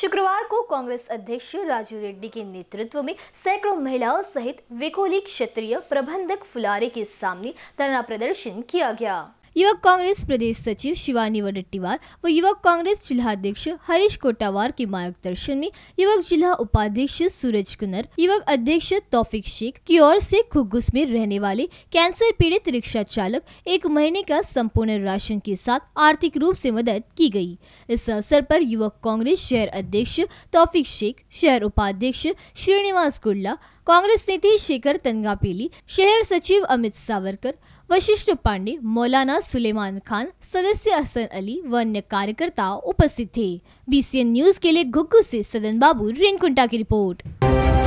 शुक्रवार को कांग्रेस अध्यक्ष राजू रेड्डी के नेतृत्व में सैकड़ों महिलाओं सहित विकोली क्षेत्रीय प्रबंधक फुलारे के सामने धरना प्रदर्शन किया गया युवक कांग्रेस प्रदेश सचिव शिवानी वडट्टीवार व युवक कांग्रेस जिलाध्यक्ष हरीश कोटावार के मार्गदर्शन में युवक जिला उपाध्यक्ष सूरज कुनर युवक अध्यक्ष तौफिक शेख की ओर से खुगुस में रहने वाले कैंसर पीड़ित रिक्शा चालक एक महीने का संपूर्ण राशन के साथ आर्थिक रूप से मदद की गई इस अवसर पर युवक कांग्रेस शहर अध्यक्ष तौफिक शेख शहर उपाध्यक्ष श्रीनिवास कुल्ला कांग्रेस नेते शेखर तनगापेली शहर सचिव अमित सावरकर वशिष्ठ पांडे मौलाना सुलेमान खान सदस्य हसन अली व अन्य कार्यकर्ता उपस्थित थे बीसीएन न्यूज के लिए घुग्गू से सदन बाबू रेनकुंटा की रिपोर्ट